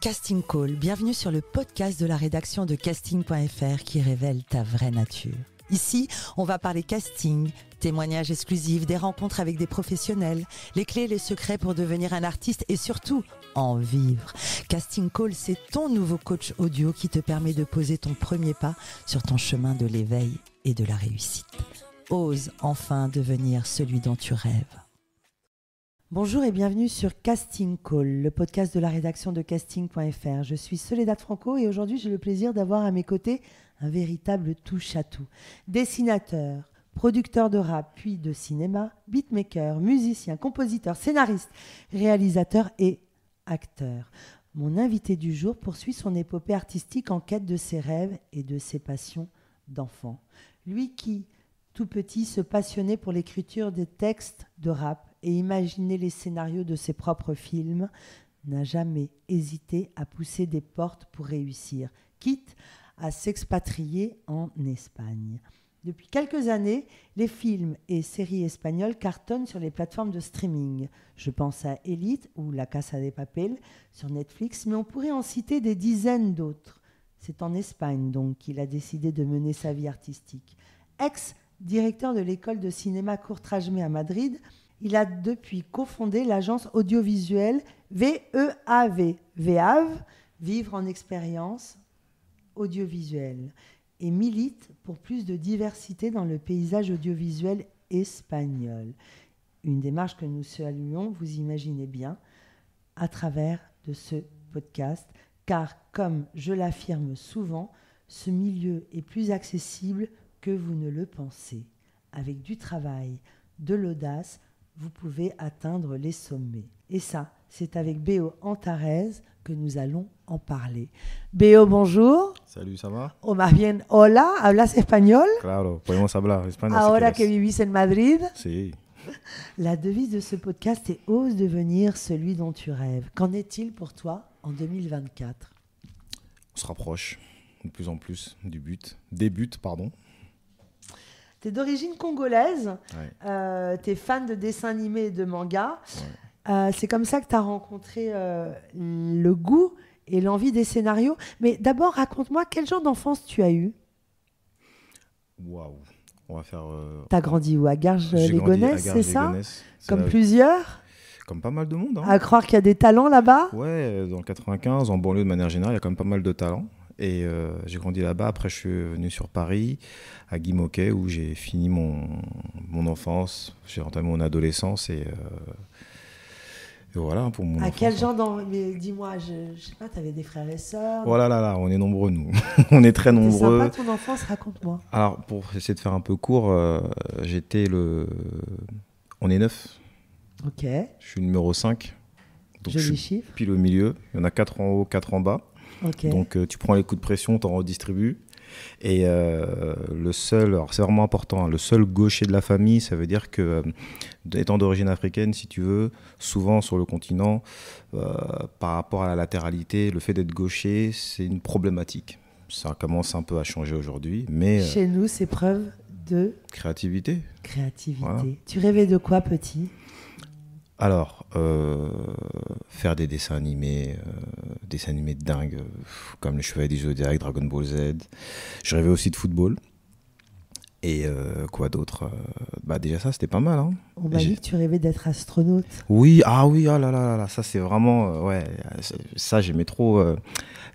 Casting Call, bienvenue sur le podcast de la rédaction de casting.fr qui révèle ta vraie nature. Ici, on va parler casting, témoignages exclusifs, des rencontres avec des professionnels, les clés les secrets pour devenir un artiste et surtout en vivre. Casting Call, c'est ton nouveau coach audio qui te permet de poser ton premier pas sur ton chemin de l'éveil et de la réussite. Ose enfin devenir celui dont tu rêves. Bonjour et bienvenue sur Casting Call, le podcast de la rédaction de casting.fr. Je suis Soledad Franco et aujourd'hui j'ai le plaisir d'avoir à mes côtés un véritable touche-à-tout. Dessinateur, producteur de rap puis de cinéma, beatmaker, musicien, compositeur, scénariste, réalisateur et acteur. Mon invité du jour poursuit son épopée artistique en quête de ses rêves et de ses passions d'enfant. Lui qui, tout petit, se passionnait pour l'écriture des textes de rap et imaginer les scénarios de ses propres films, n'a jamais hésité à pousser des portes pour réussir, quitte à s'expatrier en Espagne. Depuis quelques années, les films et séries espagnoles cartonnent sur les plateformes de streaming. Je pense à Elite ou La Casa de Papel sur Netflix, mais on pourrait en citer des dizaines d'autres. C'est en Espagne donc qu'il a décidé de mener sa vie artistique. Ex-directeur de l'école de cinéma Courtrajmé à Madrid, il a depuis cofondé l'agence audiovisuelle VEAV, VEAV, Vivre en expérience audiovisuelle, et milite pour plus de diversité dans le paysage audiovisuel espagnol. Une démarche que nous saluons, vous imaginez bien, à travers de ce podcast, car comme je l'affirme souvent, ce milieu est plus accessible que vous ne le pensez, avec du travail, de l'audace, vous pouvez atteindre les sommets. Et ça, c'est avec Béo Antares que nous allons en parler. Béo, bonjour. Salut, ça va? Oh, bien, hola, ¿hablas español? Claro, podemos hablar español. Ahora que vivís en Madrid? Sí. La devise de ce podcast est Ose devenir celui dont tu rêves. Qu'en est-il pour toi en 2024 On se rapproche de plus en plus du but, des buts, pardon. Tu es d'origine congolaise, euh, tu es fan de dessins animés et de manga. Euh, c'est comme ça que tu as rencontré euh, le goût et l'envie des scénarios. Mais d'abord, raconte-moi quel genre d'enfance tu as eu Waouh On va faire. T'as grandi où À Garges-les-Gonesse, c'est ça Comme plusieurs comme pas mal de monde. Hein. À croire qu'il y a des talents là-bas Ouais, dans le 95, en banlieue de manière générale, il y a quand même pas mal de talents. Et euh, j'ai grandi là-bas. Après, je suis venu sur Paris, à Guimauquet, où j'ai fini mon, mon enfance. J'ai entamé mon adolescence et, euh, voilà pour mon. À quel hein. genre dis-moi, je, sais pas, t'avais des frères et sœurs. Voilà, oh là, là, on est nombreux nous. on est très nombreux. Sympa ton enfance, raconte-moi. Alors, pour essayer de faire un peu court, euh, j'étais le. On est neuf. Ok. Je suis numéro 5. Donc Joli je suis chiffre. Pile au milieu. Il y en a quatre en haut, quatre en bas. Donc euh, tu prends les coups de pression, en redistribues. Et euh, le seul, alors c'est vraiment important, hein, le seul gaucher de la famille, ça veut dire que, euh, étant d'origine africaine, si tu veux, souvent sur le continent, par rapport à la latéralité, le fait d'être gaucher, c'est une problématique. Ça commence un peu à changer aujourd'hui, mais... Chez nous, c'est preuve de... Créativité. Créativité. Tu rêvais de quoi, petit Alors, euh, faire des dessins animés, euh, dessins animés de dingue, euh, comme le Chevalier des Zodiac, Dragon Ball Z. Je rêvais aussi de football. Et quoi d'autre Bah déjà ça, c'était pas mal. On m'a dit que tu rêvais d'être astronaute. Oui, ah oui, ah là là là, ça c'est vraiment, ouais, ça j'aimais trop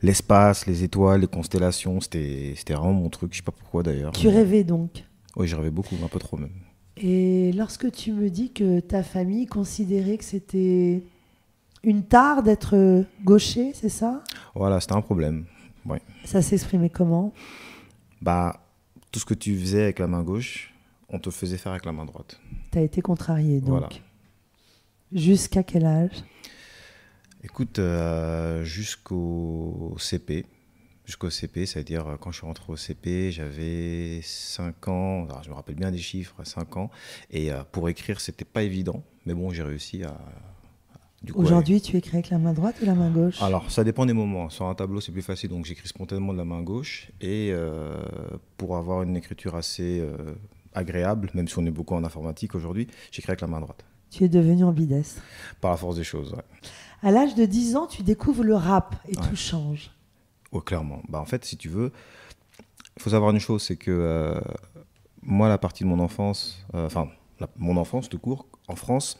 l'espace, les étoiles, les constellations, c'était vraiment mon truc, je sais pas pourquoi d'ailleurs. Tu rêvais donc Oui, je rêvais beaucoup, un peu trop même. Et lorsque tu me dis que ta famille considérait que c'était une tare d'être gaucher, c'est ça Voilà, c'était un problème. Ça s'exprimait comment Bah, tout ce que tu faisais avec la main gauche, on te faisait faire avec la main droite. T'as été contrarié donc. Voilà. Jusqu'à quel âge Écoute, euh, jusqu'au CP jusqu'au CP, c'est-à-dire euh, quand je suis rentré au CP, j'avais 5 ans, je me rappelle bien des chiffres, 5 ans, et euh, pour écrire, c'était pas évident, mais bon, j'ai réussi à... Aujourd'hui, tu écris avec la main droite ou la main gauche Alors, ça dépend des moments. Sur un tableau, c'est plus facile, donc j'écris spontanément de la main gauche, et euh, pour avoir une écriture assez agréable, même si on est beaucoup en informatique aujourd'hui, j'écris avec la main droite. Tu es devenu ambidestre. Par la force des choses, ouais. À l'âge de 10 ans, tu découvres le rap et tout change. Ouais, clairement. Bah, en fait, si tu veux, il faut savoir une chose, c'est que euh, moi, la partie de mon enfance, euh, enfin, mon enfance de court, en France,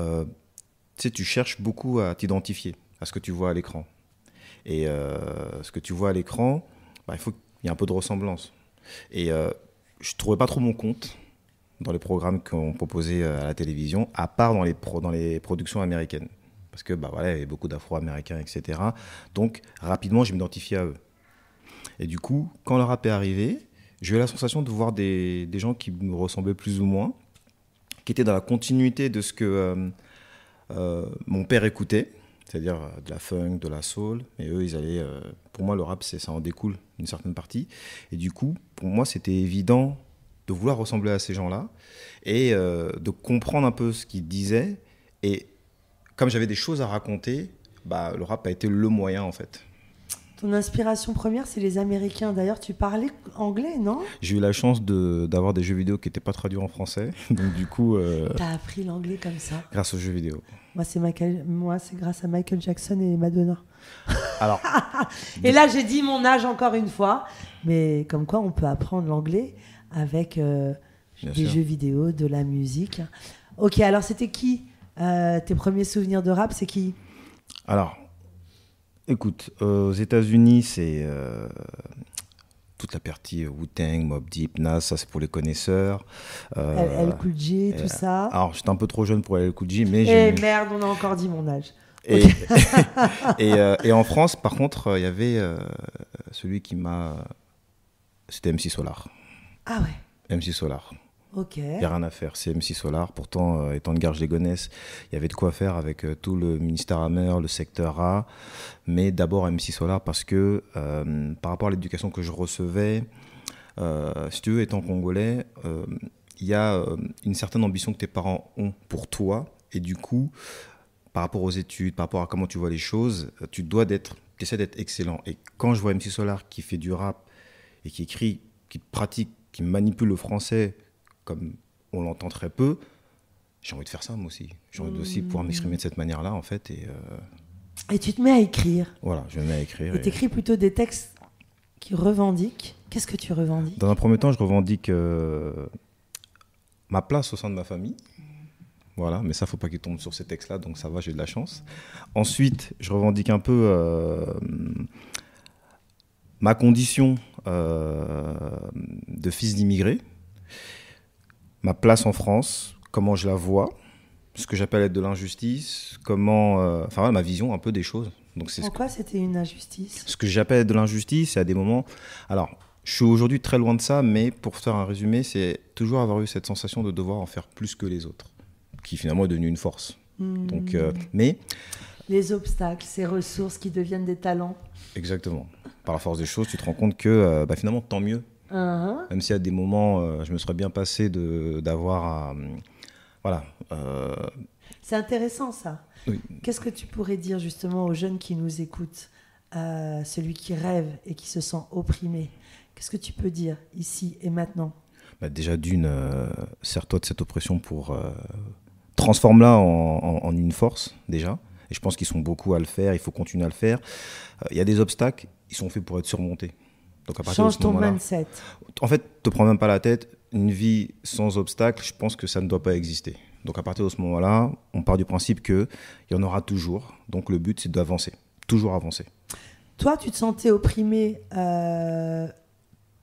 euh, tu sais, tu cherches beaucoup à t'identifier à ce que tu vois à l'écran. Et ce que tu vois à l'écran, bah, il faut qu'il y ait un peu de ressemblance. Et je trouvais pas trop mon compte dans les programmes qu'on proposait à la télévision, à part dans les, dans les productions américaines parce que bah, voilà, il y avait beaucoup d'Afro-Américains, etc. Donc rapidement, je m'identifiais à eux. Et du coup, quand le rap est arrivé, j'ai eu la sensation de voir des, gens qui me ressemblaient plus ou moins, qui étaient dans la continuité de ce que euh, euh, mon père écoutait, c'est-à-dire euh, de la funk, de la soul. Et eux, ils allaient. pour moi, le rap, ça en découle une certaine partie. Et du coup, pour moi, c'était évident de vouloir ressembler à ces gens-là et de comprendre un peu ce qu'ils disaient et comme j'avais des choses à raconter, bah, le rap a été le moyen en fait. Ton inspiration première, c'est les Américains. D'ailleurs, tu parlais anglais, non J'ai eu la chance d'avoir des jeux vidéo qui n'étaient pas traduits en français. Donc, du coup. Euh, T'as appris l'anglais comme ça Grâce aux jeux vidéo. Moi, c'est, grâce à Michael Jackson et Madonna. Alors. et là, j'ai dit mon âge encore une fois. Mais comme quoi, on peut apprendre l'anglais avec euh, des jeux vidéo, de la musique. Ok, alors c'était qui euh, tes premiers souvenirs de rap, c'est qui Alors, écoute, euh, aux États-Unis, c'est euh, toute la partie Wu-Tang, Mob Deep, Nas, ça c'est pour les connaisseurs. Euh, El Cool tout ça. Alors, j'étais un peu trop jeune pour El Cool mais eh, j'ai. Eh merde, on a encore dit mon âge. Et, en France, par contre, il y avait celui qui m'a. C'était MC Solar. Ah ouais MC Solar. Il n'y a rien à faire. C'est 6 Solar. Pourtant, euh, étant de Garges des gonesses il y avait de quoi faire avec euh, tout le ministère amer, le secteur A. Mais d'abord CM6 Solar parce que euh, par rapport à l'éducation que je recevais, si tu veux, étant congolais, il y a une certaine ambition que tes parents ont pour toi. Et du coup, par rapport aux études, par rapport à comment tu vois les choses, tu dois d'être, tu essaies d'être excellent. Et quand je vois MC Solar qui fait du rap et qui écrit, qui pratique, qui manipule le français comme on l'entend très peu, j'ai envie de faire ça moi aussi. J'ai envie aussi aussi pouvoir mmh. m'exprimer de cette manière-là, en fait. Et, euh, et tu te mets à écrire. Voilà, je me mets à écrire. Et tu écris plutôt des textes qui revendiquent. Qu'est-ce que tu revendiques Dans un premier temps, je revendique euh, ma place au sein de ma famille. Voilà, mais ça, faut pas qu'il tombe sur ces textes-là, donc ça va, j'ai de la chance. Ensuite, je revendique un peu euh, ma condition de fils d'immigré ma place en France, comment je la vois, ce que j'appelle être de l'injustice, comment, euh, enfin ma vision un peu des choses. Donc c'est Pourquoi c'était une injustice Ce que j'appelle être de l'injustice, c'est à des moments. Alors, je suis aujourd'hui très loin de ça, mais pour faire un résumé, c'est toujours avoir eu cette sensation de devoir en faire plus que les autres, qui finalement est devenue une force. Hmm. Donc, euh, mais les obstacles, ces ressources qui deviennent des talents. Exactement. Par la force des choses, tu te rends compte que euh, bah, finalement, tant mieux Uh-huh. même Même si à des moments, euh, je me serais bien passé d'avoir Voilà. Euh, C'est intéressant ça. Qu'est-ce que tu pourrais dire justement aux jeunes qui nous écoutent, euh, celui qui rêve et qui se sent opprimé Qu'est-ce que tu peux dire ici et maintenant bah, Déjà d'une, sers-toi de cette oppression pour... Transforme-la en, une force déjà. Et je pense qu'ils sont beaucoup à le faire, il faut continuer à le faire. Il y a des obstacles, ils sont faits pour être surmontés. Change ton mindset. En fait, te prends même pas la tête. Une vie sans obstacle, je pense que ça ne doit pas exister. Donc à partir de ce moment-là, on part du principe qu'il y en aura toujours. Donc le but, c'est d'avancer. Toujours avancer. Toi, tu te sentais opprimé euh,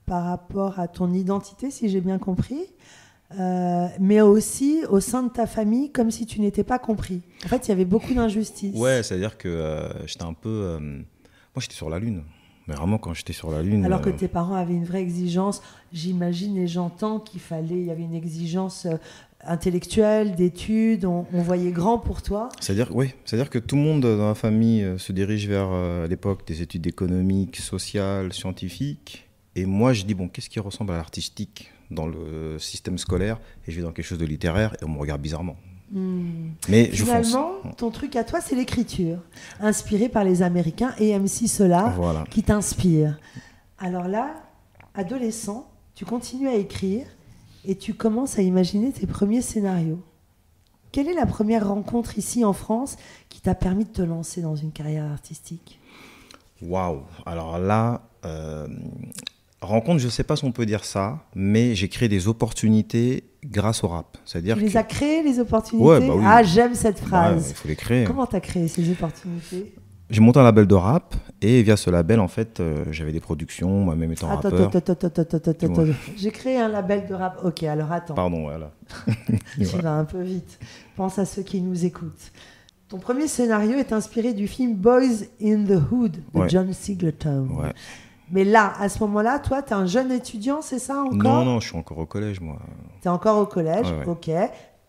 par rapport à ton identité, si j'ai bien compris. Euh, mais aussi au sein de ta famille, comme si tu n'étais pas compris. En fait, il y avait beaucoup d'injustices. Ouais, c'est-à-dire que euh, j'étais un peu. moi, j'étais sur la lune. Mais vraiment, quand j'étais sur la Lune. Alors que euh, tes parents avaient une vraie exigence, j'imagine et j'entends qu'il fallait, il y avait une exigence euh, intellectuelle, d'études, on, voyait grand pour toi C'est-à-dire, oui, c'est-à-dire que tout le monde dans la famille euh, se dirige vers, l'époque, des études économiques, sociales, scientifiques. Et moi, je dis, bon, qu'est-ce qui ressemble à l'artistique dans le système scolaire Et je vais dans quelque chose de littéraire et on me regarde bizarrement. Hmm. Mais Finalement, ton truc à toi, c'est l'écriture, inspirée par les Américains et MC Solar voilà. qui t'inspire. Alors là, adolescent, tu continues à écrire et tu commences à imaginer tes premiers scénarios. Quelle est la première rencontre ici en France qui t'a permis de te lancer dans une carrière artistique Waouh Alors là, euh, Rencontre, je ne sais pas si on peut dire ça, mais j'ai créé des opportunités grâce au rap. C'est-à-dire tu les as créées, les opportunités bah Ah, j'aime cette phrase. Il Comment tu as créé ces opportunités J'ai monté un label de rap et via ce label, en fait, euh, j'avais des productions, moi-même étant rappeur. Attends, attends, attends, J'ai créé un label de rap. Ok, alors attends. Pardon, voilà. tu un peu vite. Pense à ceux qui nous écoutent. Ton premier scénario est inspiré du film Boys in the Hood de John Singleton. Ouais. Mais là, à ce moment-là, toi, tu es un jeune étudiant, c'est ça encore Non, non, je suis encore au collège, moi. Tu es encore au collège, ok.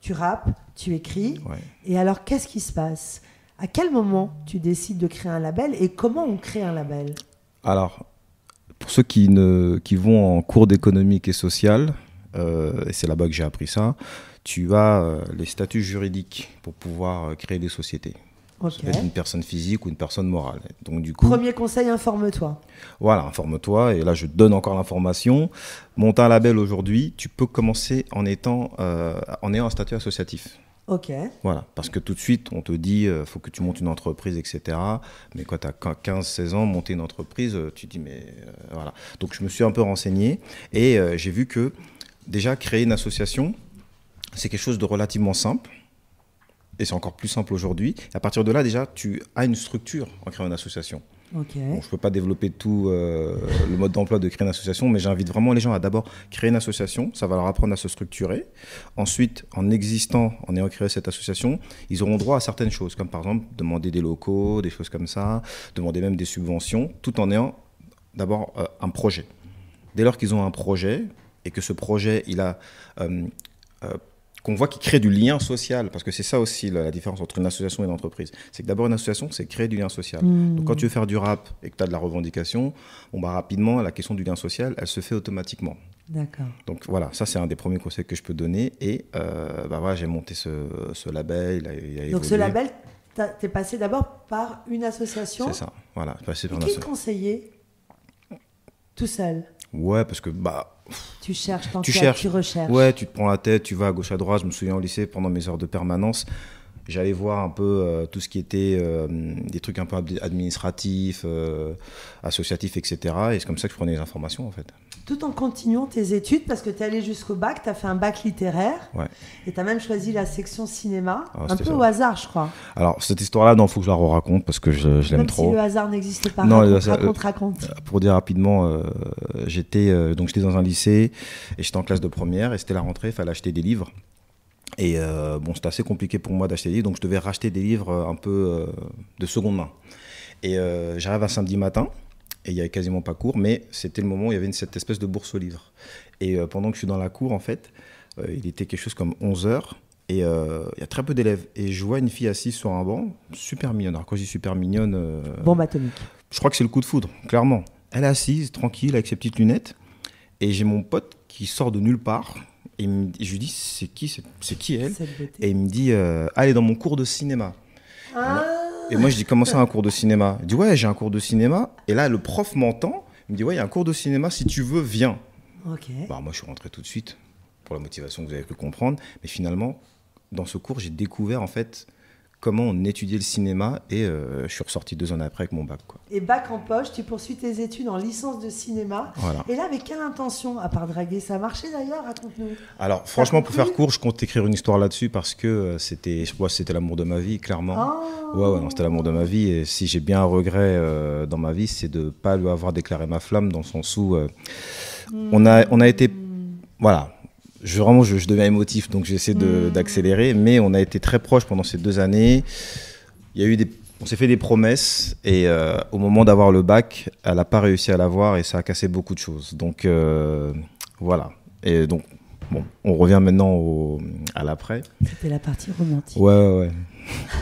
Tu rappes, tu écris. Et alors, qu'est-ce qui se passe À quel moment tu décides de créer un label et comment on crée un label Alors, pour ceux qui, vont en cours d'économique et sociale, euh, et c'est là-bas que j'ai appris ça, tu as euh, les statuts juridiques pour pouvoir euh, créer des sociétés être une personne physique ou une personne morale. Donc du coup, premier conseil, informe-toi. Voilà, informe-toi. Et là, je te donne encore l'information. Monter un label aujourd'hui, tu peux commencer en étant euh, en ayant un statut associatif. Ok. Voilà, parce que tout de suite, on te dit, il euh, faut que tu montes une entreprise, etc. Mais quand tu as 15-16 ans, monter une entreprise, euh, tu dis, mais voilà. Donc je me suis un peu renseigné et j'ai vu que déjà créer une association, c'est quelque chose de relativement simple et c'est encore plus simple aujourd'hui. À partir de là, déjà, tu as une structure en créant une association. Bon, je ne peux pas développer tout euh, le mode d'emploi de créer une association, mais j'invite vraiment les gens à d'abord créer une association. Ça va leur apprendre à se structurer. Ensuite, en existant, en ayant créé cette association, ils auront droit à certaines choses, comme par exemple demander des locaux, des choses comme ça, demander même des subventions, tout en ayant d'abord euh, un projet. Dès lors qu'ils ont un projet et que ce projet, il a euh, qu'on voit qui crée du lien social, parce que c'est ça aussi la, différence entre une association et une entreprise. C'est que d'abord une association, c'est créer du lien social. Hmm. Donc quand tu veux faire du rap et que tu as de la revendication, on va bah, rapidement, la question du lien social, elle se fait automatiquement. D'accord. Donc voilà, ça c'est un des premiers conseils que je peux donner. Et euh, bah, j'ai monté ce, label. Donc ce label, tu es passé d'abord par une association. C'est ça, voilà. Passé par et qui conseillait Tout seul Ouais, parce que... Bah, tu cherches, tu cherches, recherches. Ouais, tu te prends la tête, tu vas à gauche à droite. Je me souviens au lycée pendant mes heures de permanence, j'allais voir un peu euh, tout ce qui était euh, des trucs un peu administratifs, euh, associatifs, etc. Et c'est comme ça que je prenais les informations en fait tout en continuant tes études, parce que tu es allé jusqu'au bac, tu as fait un bac littéraire, et tu as même choisi la section cinéma, ah un peu au hasard, je crois. Alors, cette histoire-là, non, il faut que je la raconte, parce que je, l'aime trop. si le hasard n'existe pas, non, raconte, euh, raconte, Pour dire rapidement, euh, j'étais euh, donc j'étais dans un lycée, et j'étais en classe de première, et c'était la rentrée, il fallait acheter des livres. Et bon, c'était assez compliqué pour moi d'acheter des livres, donc je devais racheter des livres un peu de seconde main. Et j'arrive un samedi matin, et il n'y avait quasiment pas cours, mais c'était le moment où il y avait une, cette espèce de bourse au livre. Et euh, pendant que je suis dans la cour, en fait, euh, il était quelque chose comme 11 h Et euh, il y a très peu d'élèves. Et je vois une fille assise sur un banc, super mignonne. Alors quand je dis super mignonne... Euh, Bombe atomique. Je crois que c'est le coup de foudre, clairement. Elle est assise, tranquille, avec ses petites lunettes. Et j'ai mon pote qui sort de nulle part. Et, je lui dis, c'est qui, c'est, qui elle Et il me dit, allez ah, dans mon cours de cinéma. Ah et moi, je dis, comment ça, un cours de cinéma Il dit, ouais, j'ai un cours de cinéma. Et là, le prof m'entend. Il me dit, ouais, il y a un cours de cinéma. Si tu veux, viens. Ok. Bah, moi, je suis rentré tout de suite, pour la motivation que vous avez pu comprendre. Mais finalement, dans ce cours, j'ai découvert, en fait, comment on étudiait le cinéma et euh, je suis ressorti deux ans après avec mon bac. Et bac en poche, tu poursuis tes études en licence de cinéma. Et là, avec quelle intention À part draguer, ça a marché d'ailleurs Raconte-nous. Alors, franchement, pour faire court, je compte écrire une histoire là-dessus parce que euh, c'était, c'était l'amour de ma vie, clairement. Ah. Ouais, ouais, c'était l'amour de ma vie. Et si j'ai bien un regret euh, dans ma vie, c'est de ne pas lui avoir déclaré ma flamme dans son sou. Hmm. on, a, on a été. Hmm. Voilà je, vraiment, je, deviens émotif, donc j'essaie hmm. d'accélérer. Mais on a été très proches pendant ces deux années. Il y a eu des, on s'est fait des promesses et euh, au moment d'avoir le bac, elle n'a pas réussi à l'avoir et ça a cassé beaucoup de choses. Donc euh, voilà. Et donc, bon, on revient maintenant au, à l'après. C'était la partie romantique. Ouais, ouais, ouais.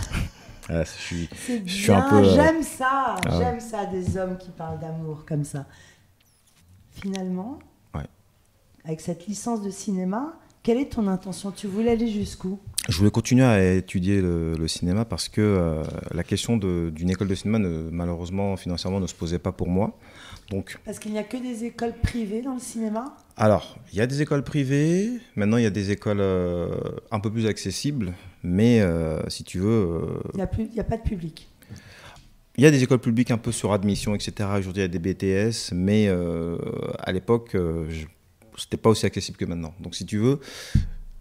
je suis, je suis un peu. Euh, j'aime ça, ah j'aime ça des hommes qui parlent d'amour comme ça. Finalement, avec cette licence de cinéma, quelle est ton intention Tu voulais aller jusqu'où Je voulais continuer à étudier le, cinéma parce que euh, la question d'une école de cinéma, malheureusement, financièrement, ne se posait pas pour moi. Donc, parce qu'il n'y a que des écoles privées dans le cinéma Alors, il y a des écoles privées, maintenant il y a des écoles euh, un peu plus accessibles, mais euh, si tu veux... Il n'y a, pas de public il y a des écoles publiques un peu sur admission, etc. Aujourd'hui, il y a des BTS, mais à l'époque, c'était pas aussi accessible que maintenant. Donc si tu veux,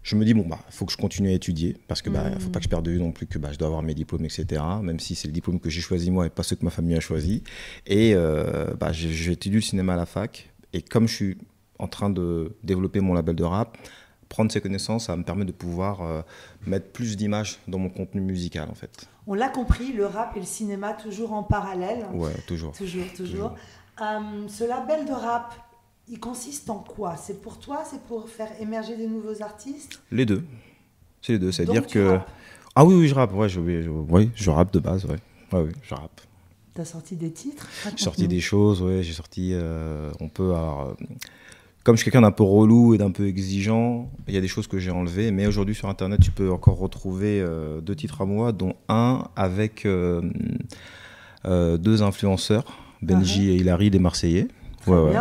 je me dis bon bah faut que je continue à étudier parce que bah hmm. faut pas que je perde de vue non plus que bah, je dois avoir mes diplômes etc même si c'est le diplôme que j'ai choisi moi et pas ceux que ma famille a choisi et euh, bah, j'ai bah, le cinéma à la fac et comme je suis en train de développer mon label de rap prendre ces connaissances, ça me permet de pouvoir euh, mettre plus d'images dans mon contenu musical en fait. On l'a compris, le rap et le cinéma toujours en parallèle. Ouais, toujours. Toujours, toujours. Euh, ce label de rap, il consiste en quoi C'est pour toi C'est pour faire émerger des nouveaux artistes Les deux. C'est les deux. C'est-à-dire que. Ah oui, oui, je rappe. Ouais, je, oui, je rappe de base, ouais. Ouais, oui, je rappe. as sorti des titres J'ai sorti des choses, ouais. J'ai sorti. Euh, on peut. Euh, comme je suis quelqu'un d'un peu relou et d'un peu exigeant, il y a des choses que j'ai enlevées. Mais aujourd'hui, sur Internet, tu peux encore retrouver euh, deux titres à moi, dont un avec deux influenceurs, Benji ah et Hilary, des Marseillais. Ouais, ouais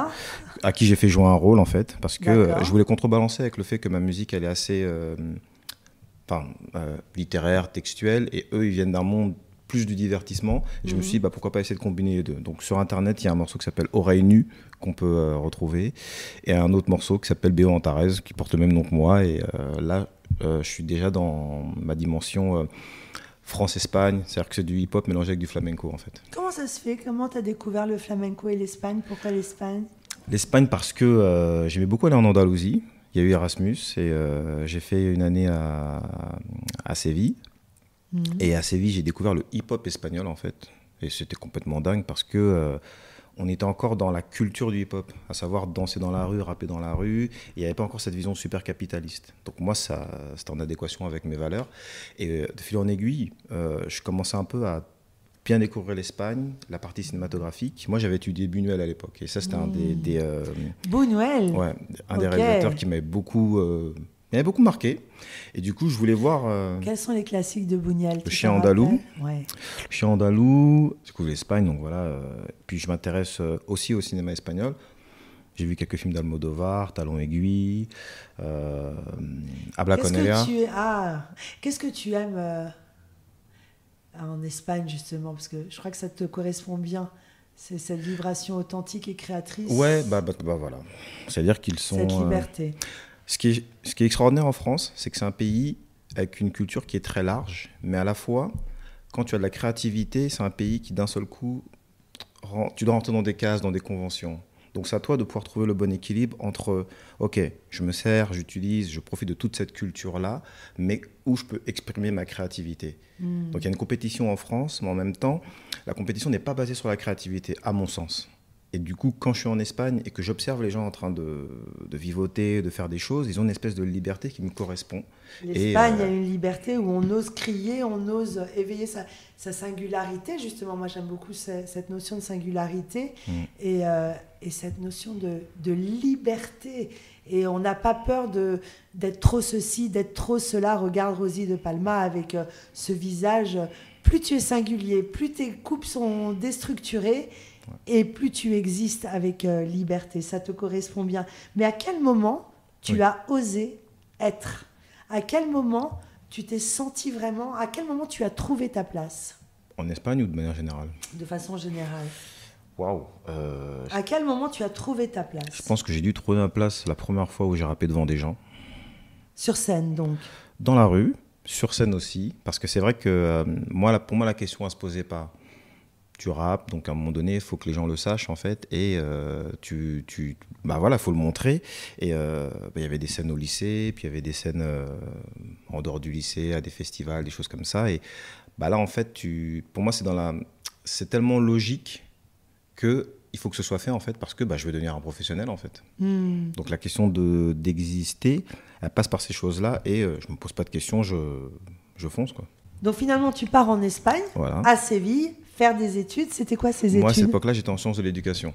à qui j'ai fait jouer un rôle en fait, parce que euh, je voulais contrebalancer avec le fait que ma musique elle est assez euh, euh, littéraire, textuelle, et eux ils viennent d'un monde plus du divertissement. Je me mhm. suis dit, bah, pourquoi pas essayer de combiner les deux. Donc sur Internet, il y a un morceau qui s'appelle Oreille nue qu'on peut retrouver, et un autre morceau qui s'appelle Béo Antares, qui porte le même nom que moi. Et là, je suis déjà dans ma dimension France-Espagne, c'est-à-dire que c'est du hip-hop mélangé avec du flamenco en fait. Comment ça se fait Comment tu as découvert le flamenco et l'Espagne Pourquoi l'Espagne L'Espagne parce que euh, j'aimais beaucoup aller en Andalousie. Il y a eu Erasmus et euh, j'ai fait une année à, Séville. Mhm. Et à Séville, j'ai découvert le hip-hop espagnol en fait. Et c'était complètement dingue parce que euh, on était encore dans la culture du hip-hop, à savoir danser dans la rue, rapper dans la rue. il n'y avait pas encore cette vision super capitaliste. Donc moi, ça, c'était en adéquation avec mes valeurs. Et de fil en aiguille, je commençais un peu à bien découvrir l'Espagne, la partie cinématographique. Moi, j'avais étudié Buñuel à l'époque, et ça, c'était un des, des euh, Buñuel, ouais, un des réalisateurs qui m'avait beaucoup, euh, beaucoup marqué. Et du coup, je voulais voir. Euh, Quels sont les classiques de Buñuel Le chien andalou. Le chien andalou. Du coup, l'Espagne, donc voilà. Euh, puis je m'intéresse aussi au cinéma espagnol. J'ai vu quelques films d'Almodovar, Talon aiguille, Abla Qu'est-ce que tu ah, qu'est-ce que tu aimes en Espagne justement Parce que je crois que ça te correspond bien. C'est cette vibration authentique et créatrice. Ouais, bah, bah, bah voilà. C'est-à-dire qu'ils sont. Cette euh, liberté. Ce, qui est, extraordinaire en France, c'est que c'est un pays avec une culture qui est très large, mais à la fois, quand tu as de la créativité, c'est un pays qui d'un seul coup, tu dois rentrer dans des cases, dans des conventions. Donc c'est à toi de pouvoir trouver le bon équilibre entre, ok, je me sers, j'utilise, je profite de toute cette culture-là, mais où je peux exprimer ma créativité. Hmm. Donc il y a une compétition en France, mais en même temps, la compétition n'est pas basée sur la créativité, à mon sens. Et du coup, quand je suis en Espagne et que j'observe les gens en train de, vivoter, de faire des choses, ils ont une espèce de liberté qui me correspond. L'Espagne a euh, une liberté où on ose crier, on ose éveiller sa, singularité. Justement, moi j'aime beaucoup cette, notion de singularité mm. euh, et, cette notion de, liberté. Et on n'a pas peur d'être trop ceci, d'être trop cela. Regarde Rosie de Palma avec euh, ce visage. Plus tu es singulier, plus tes coupes sont déstructurées et plus tu existes avec euh, liberté, ça te correspond bien. Mais à quel moment tu as osé être À quel moment tu t'es senti vraiment À quel moment tu as trouvé ta place En Espagne ou de manière générale De façon générale. Waouh euh, À quel moment tu as trouvé ta place Je pense que j'ai dû trouver ma place la première fois où j'ai rappé devant des gens. Sur scène donc Dans la rue, sur scène aussi, parce que c'est vrai que euh, moi, pour moi la question à se poser pas tu rappes, donc à un moment donné, il faut que les gens le sachent en fait, et euh, tu, tu, bah voilà, faut le montrer. Et euh, bah, il y avait des scènes au lycée, puis il y avait des scènes euh, en dehors du lycée, à des festivals, des choses comme ça. Et bah là, en fait, tu, pour moi, c'est dans la, c'est tellement logique que il faut que ce soit fait en fait parce que bah, je veux devenir un professionnel en fait. Hmm. Donc la question de d'exister, elle passe par ces choses-là et je me pose pas de questions, je, fonce quoi. Donc finalement, tu pars en Espagne, à Séville faire des études. C'était quoi ces études Moi, à cette époque-là, j'étais en sciences de l'éducation.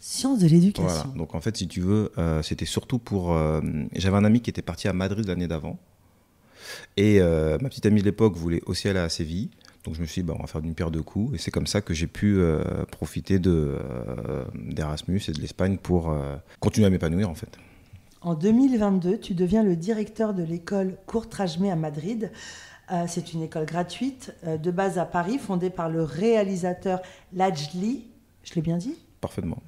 Sciences de l'éducation. Voilà. Donc en fait, si tu veux, euh, c'était surtout pour. Euh, j'avais un ami qui était parti à Madrid l'année d'avant. Et euh, ma petite amie de l'époque voulait aussi aller à Séville. Donc je me suis dit, bah, on va faire d'une pierre deux coups. Et c'est comme ça que j'ai pu profiter d'Erasmus et de l'Espagne pour continuer à m'épanouir en fait. En 2022, tu deviens le directeur de l'école Courtrajmé à Madrid euh, c'est une école gratuite euh, de base à Paris, fondée par le réalisateur Lajli. Je l'ai bien dit Parfaitement.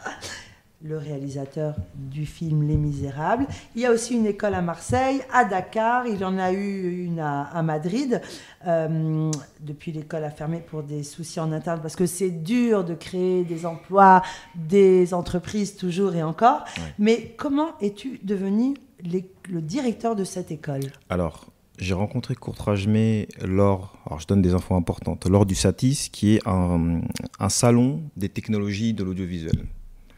le réalisateur du film Les Misérables. Il y a aussi une école à Marseille, à Dakar, il en a eu une à, Madrid. Euh, depuis, l'école a fermé pour des soucis en interne parce que c'est dur de créer des emplois, des entreprises toujours et encore. Mais comment es-tu devenu le directeur de cette école Alors, j'ai rencontré Kurt Mais lors, alors je donne des infos importantes, lors du Satis, qui est un, salon des technologies de l'audiovisuel.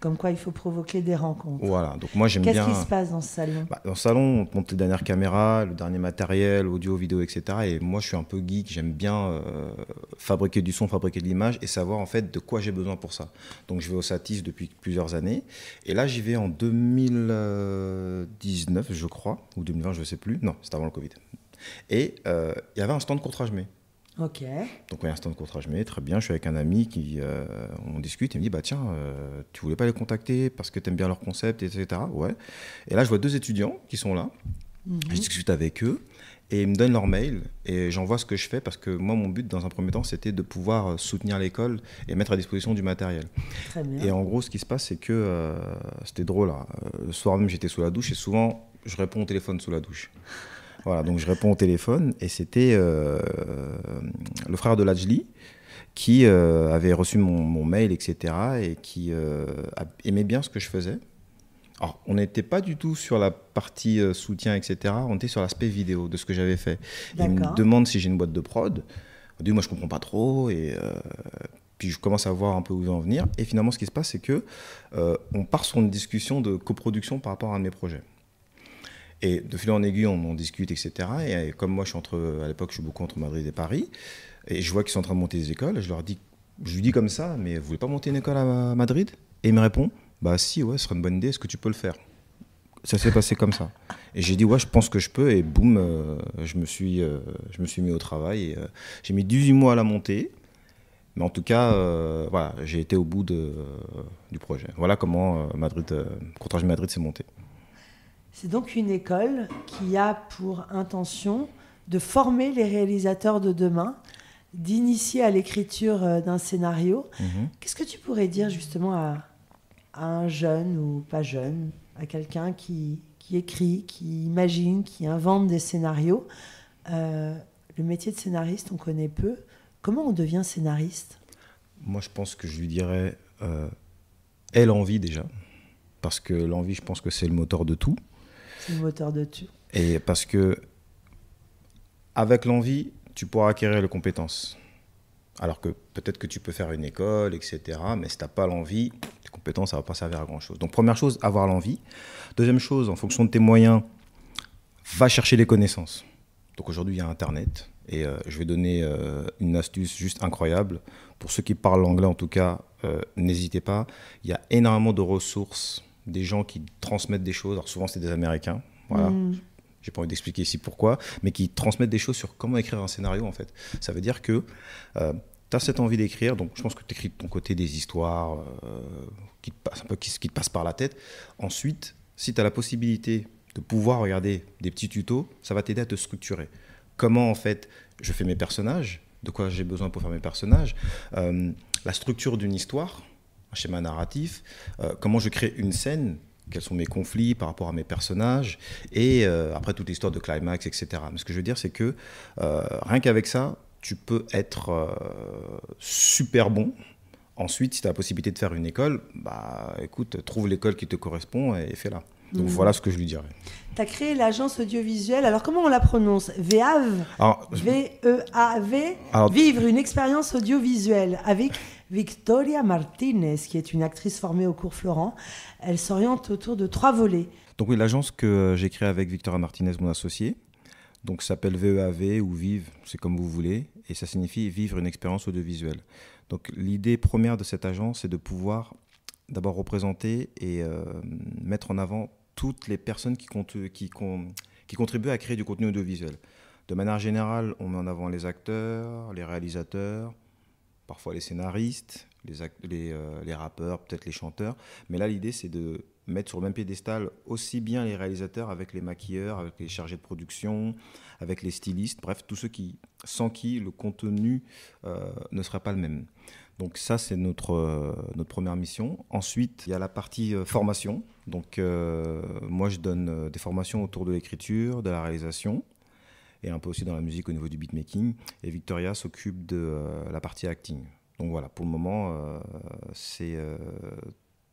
Comme quoi, il faut provoquer des rencontres. Voilà, donc moi j'aime bien. Qu'est-ce qui se passe dans ce salon bah, Dans ce salon, on monte les dernières caméras, le dernier matériel, audio, vidéo, etc. Et moi je suis un peu geek, j'aime bien euh, fabriquer du son, fabriquer de l'image et savoir en fait de quoi j'ai besoin pour ça. Donc je vais au Satis depuis plusieurs années. Et là j'y vais en 2019, euh, je crois, ou 2020, je ne sais plus. Non, c'était avant le Covid. Et euh, il y avait un stand mais. Ok. Donc, il y a un stand mais très bien. Je suis avec un ami qui. Euh, on discute. Il me dit Bah, tiens, euh, tu voulais pas les contacter parce que t'aimes bien leur concept, etc. Ouais. Et là, je vois deux étudiants qui sont là. Mhm. Je discute avec eux et ils me donnent leur mail et j'envoie ce que je fais parce que moi mon but dans un premier temps c'était de pouvoir soutenir l'école et mettre à disposition du matériel. Très bien. Et en gros ce qui se passe c'est que c'était drôle. Hein. Le soir même j'étais sous la douche et souvent je réponds au téléphone sous la douche. Voilà, donc je réponds au téléphone et c'était euh, le frère de Lajli qui euh, avait reçu mon, mail, etc. et qui euh, aimait bien ce que je faisais. Alors, on n'était pas du tout sur la partie soutien, etc. On était sur l'aspect vidéo de ce que j'avais fait. Il me demande si j'ai une boîte de prod. Au dit, moi, je comprends pas trop. Et puis, je commence à voir un peu où veut en venir. Et finalement, ce qui se passe, c'est que on part sur une discussion de coproduction par rapport à un de mes projets. Et de fil en aiguille, on en discute, etc. Et euh, comme moi, je suis entre, à l'époque, je suis beaucoup entre Madrid et Paris, et je vois qu'ils sont en train de monter des écoles, je leur dis, je lui dis comme ça, mais vous voulez pas monter une école à Madrid Et il me répond, bah si, ouais, ce serait une bonne idée, est-ce que tu peux le faire ça s'est passé comme ça. Et j'ai dit, ouais, je pense que je peux. Et boum, euh, je, me suis, euh, je me suis mis au travail. j'ai mis 18 mois à la montée. Mais en tout cas, voilà, j'ai été au bout de, du projet. Voilà comment Madrid, Madrid s'est monté. C'est donc une école qui a pour intention de former les réalisateurs de demain, d'initier à l'écriture euh, d'un scénario. Mhm. Qu'est-ce que tu pourrais dire justement à, un jeune ou pas jeune, à quelqu'un qui, écrit, qui imagine, qui invente des scénarios euh, Le métier de scénariste, on connaît peu. Comment on devient scénariste Moi, je pense que je lui dirais, euh, elle envie déjà, parce que l'envie, je pense que c'est le moteur de tout. C'est moteur de Et parce que avec l'envie, tu pourras acquérir les compétences. Alors que peut-être que tu peux faire une école, etc. Mais si tu n'as pas l'envie, les compétences, ça ne va pas servir à grand-chose. Donc première chose, avoir l'envie. Deuxième chose, en fonction de tes moyens, va chercher les connaissances. Donc aujourd'hui, il y a Internet. Et euh, je vais donner euh, une astuce juste incroyable. Pour ceux qui parlent l'anglais, en tout cas, euh, n'hésitez pas. Il y a énormément de ressources des gens qui transmettent des choses. Alors souvent, c'est des Américains. Voilà. Mm. J'ai pas envie d'expliquer ici pourquoi, mais qui transmettent des choses sur comment écrire un scénario, en fait. Ça veut dire que euh, tu as cette envie d'écrire, donc je pense que tu écris de ton côté des histoires euh, qui, te passent, un peu, qui, te par la tête. Ensuite, si tu as la possibilité de pouvoir regarder des petits tutos, ça va t'aider à te structurer. Comment, en fait, je fais mes personnages, de quoi j'ai besoin pour faire mes personnages, euh, la structure d'une histoire un schéma narratif, euh, comment je crée une scène, quels sont mes conflits par rapport à mes personnages, et euh, après toute l'histoire de climax, etc. Mais ce que je veux dire, c'est que euh, rien qu'avec ça, tu peux être super bon. Ensuite, si tu as la possibilité de faire une école, bah écoute, trouve l'école qui te correspond et, fais-la. Donc mhm. voilà ce que je lui dirais. Tu as créé l'agence audiovisuelle. Alors comment on la prononce v V-E-A-V e Vivre une expérience audiovisuelle avec Victoria Martinez, qui est une actrice formée au cours Florent. Elle s'oriente autour de trois volets. Donc oui, l'agence que euh, j'ai créée avec Victoria Martinez, mon associé, donc s'appelle VEAV e ou Vive, c'est comme vous voulez, et ça signifie vivre une expérience audiovisuelle. Donc l'idée première de cette agence, c'est de pouvoir d'abord représenter et euh, mettre en avant toutes les personnes qui, qui, qui contribuent à créer du contenu audiovisuel. De manière générale, on met en avant les acteurs, les réalisateurs, parfois les scénaristes, les, euh, les, rappeurs, peut-être les chanteurs. Mais là, l'idée, c'est de mettre sur le même piédestal aussi bien les réalisateurs avec les maquilleurs, avec les chargés de production, avec les stylistes, bref, tous ceux qui, sans qui le contenu euh, ne serait pas le même. Donc ça, c'est notre, euh, notre première mission. Ensuite, il y a la partie formation. Donc moi, je donne des formations autour de l'écriture, de la réalisation, et un peu aussi dans la musique au niveau du beatmaking. Et Victoria s'occupe de euh, la partie acting. Donc voilà, pour le moment, euh, c'est euh,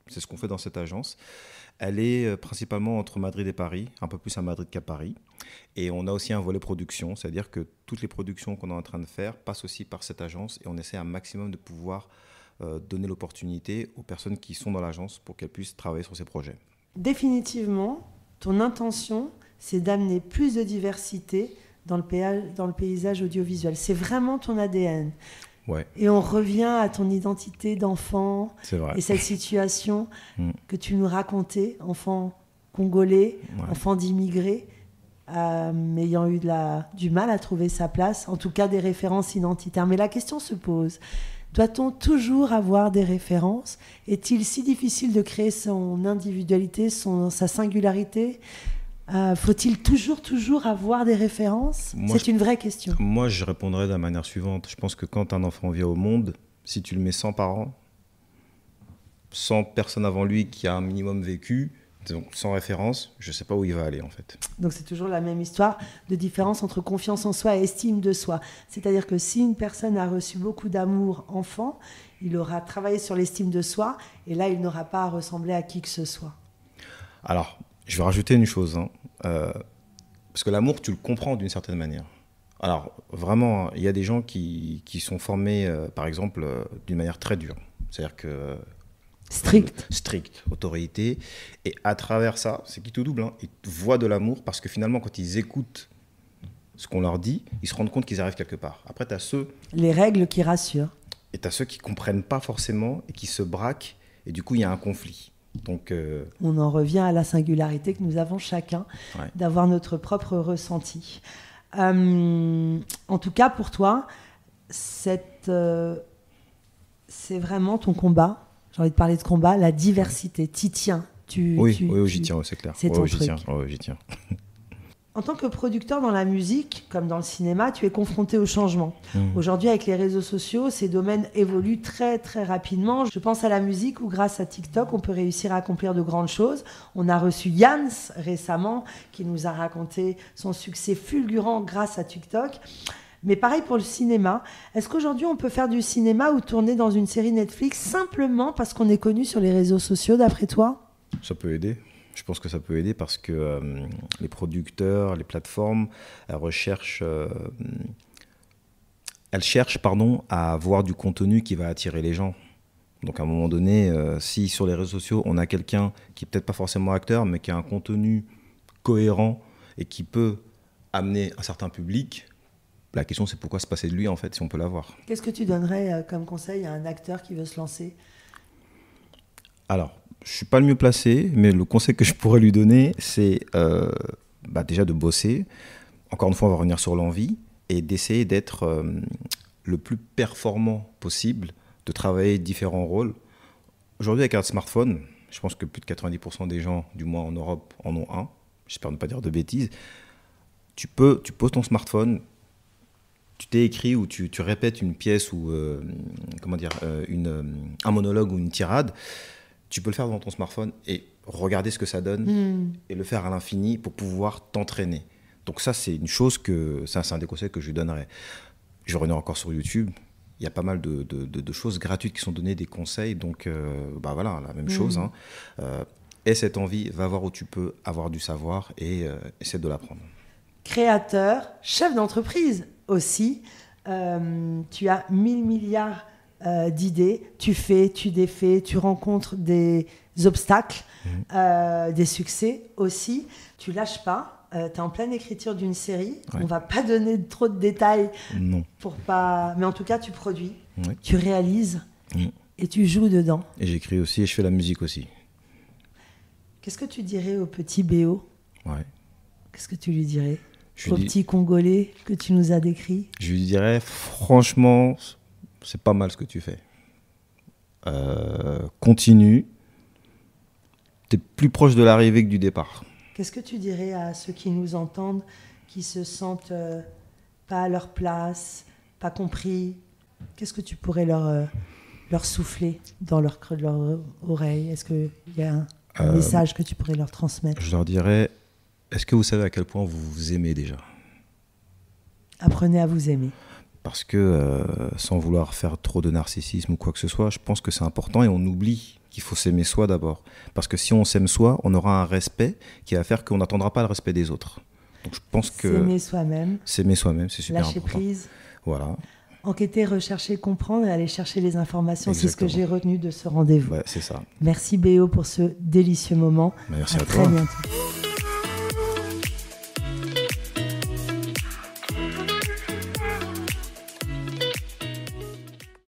c'est ce qu'on fait dans cette agence. Elle est principalement entre Madrid et Paris, un peu plus à Madrid qu'à Paris. Et on a aussi un volet production, c'est-à-dire que toutes les productions qu'on est en train de faire passent aussi par cette agence et on essaie un maximum de pouvoir donner l'opportunité aux personnes qui sont dans l'agence pour qu'elles puissent travailler sur ces projets. Définitivement, ton intention, c'est d'amener plus de diversité dans le, dans le paysage audiovisuel. C'est vraiment ton ADN. Et on revient à ton identité d'enfant et cette situation mm. que tu nous racontais, enfant congolais, enfant d'immigrés, euh, ayant eu de la, du mal à trouver sa place, en tout cas des références identitaires. Mais la question se pose, doit-on toujours avoir des références Est-il si difficile de créer son individualité, son, sa singularité euh, faut-il toujours, toujours avoir des références C'est une vraie question. Moi, je répondrais de la manière suivante. Je pense que quand un enfant vient au monde, si tu le mets sans parents, sans personne avant lui qui a un minimum vécu, donc sans référence, je ne sais pas où il va aller en fait. Donc c'est toujours la même histoire de différence entre confiance en soi et estime de soi. C'est-à-dire que si une personne a reçu beaucoup d'amour enfant, il aura travaillé sur l'estime de soi et là il n'aura pas à ressembler à qui que ce soit. Alors je vais rajouter une chose. Hein. Euh, parce que l'amour, tu le comprends d'une certaine manière. Alors, vraiment, il y a des gens qui, qui sont formés, euh, par exemple, euh, d'une manière très dure. C'est-à-dire que. Strict. Strict, autorité. Et à travers ça, c'est qui tout double, hein, ils voient de l'amour parce que finalement, quand ils écoutent ce qu'on leur dit, ils se rendent compte qu'ils arrivent quelque part. Après, tu as ceux. Les règles qui rassurent. Et tu as ceux qui comprennent pas forcément et qui se braquent. Et du coup, il y a un conflit. Donc, euh, On en revient à la singularité que nous avons chacun, d'avoir notre propre ressenti. Euh, en tout cas, pour toi, euh, c'est vraiment ton combat. J'ai envie de parler de combat, la diversité. T'y tiens. Tu, oui, oui, j'y tiens, c'est clair. C'est ton tiens. En tant que producteur dans la musique, comme dans le cinéma, tu es confronté au changement. Mmh. Aujourd'hui, avec les réseaux sociaux, ces domaines évoluent très très rapidement. Je pense à la musique où, grâce à TikTok, on peut réussir à accomplir de grandes choses. On a reçu Yans récemment, qui nous a raconté son succès fulgurant grâce à TikTok. Mais pareil pour le cinéma. Est-ce qu'aujourd'hui on peut faire du cinéma ou tourner dans une série Netflix simplement parce qu'on est connu sur les réseaux sociaux, d'après toi Ça peut aider. Je pense que ça peut aider parce que euh, les producteurs, les plateformes, euh, elles cherchent pardon, à avoir du contenu qui va attirer les gens. Donc à un moment donné, euh, si sur les réseaux sociaux, on a quelqu'un qui n'est peut-être pas forcément acteur, mais qui a un contenu cohérent et qui peut amener un certain public, la question c'est pourquoi se passer de lui en fait si on peut l'avoir. Qu'est-ce que tu donnerais comme conseil à un acteur qui veut se lancer alors, je suis pas le mieux placé, mais le conseil que je pourrais lui donner, c'est euh, bah, déjà de bosser. Encore une fois, on va revenir sur l'envie et d'essayer d'être euh, le plus performant possible, de travailler différents rôles. Aujourd'hui, avec un smartphone, je pense que plus de 90% des gens, du moins en Europe, en ont un. J'espère ne pas dire de bêtises. Tu peux, tu poses ton smartphone, tu t'es écrit ou tu, répètes une pièce ou euh, comment dire, un monologue ou une tirade tu peux le faire dans ton smartphone et regarder ce que ça donne hmm. et le faire à l'infini pour pouvoir t'entraîner. Donc ça, c'est une chose que... C'est un des conseils que je lui donnerais. Je reviens encore sur YouTube. Il y a pas mal de, choses gratuites qui sont données, des conseils. Donc, euh, bah voilà, la même hmm. chose. Hein. Euh, et cette envie, va voir où tu peux avoir du savoir et euh, essaie de l'apprendre. Créateur, chef d'entreprise aussi. tu as 1000 milliards euh, d'idées, tu fais, tu défais, tu rencontres des obstacles, mhm. euh, des succès aussi, tu lâches pas. Euh, tu es en pleine écriture d'une série. On va pas donner trop de détails non. pour pas. Mais en tout cas, tu produis, tu réalises mhm. et tu joues dedans. Et j'écris aussi et je fais la musique aussi. Qu'est-ce que tu dirais au petit Béo Qu'est-ce que tu lui dirais Au petit Congolais que tu nous as décrit Je lui dirais franchement, c'est pas mal ce que tu fais. Euh, continue. Tu es plus proche de l'arrivée que du départ. Qu'est-ce que tu dirais à ceux qui nous entendent, qui se sentent euh, pas à leur place, pas compris Qu'est-ce que tu pourrais leur, euh, leur souffler dans leur oreille Est-ce qu'il y a un message que tu pourrais leur transmettre Je leur dirais est-ce que vous savez à quel point vous vous aimez déjà Apprenez à vous aimer parce que euh, sans vouloir faire trop de narcissisme ou quoi que ce soit, je pense que c'est important et on oublie qu'il faut s'aimer soi d'abord. Parce que si on s'aime soi, on aura un respect qui va faire qu'on n'attendra pas le respect des autres. Donc je pense que s'aimer soi-même, s'aimer soi-même, c'est super lâcher important. Lâcher prise. Voilà. Enquêter, rechercher, comprendre et aller chercher les informations, c'est ce que j'ai retenu de ce rendez-vous. c'est ça. Merci Béo pour ce délicieux moment. Merci à, à très bientôt.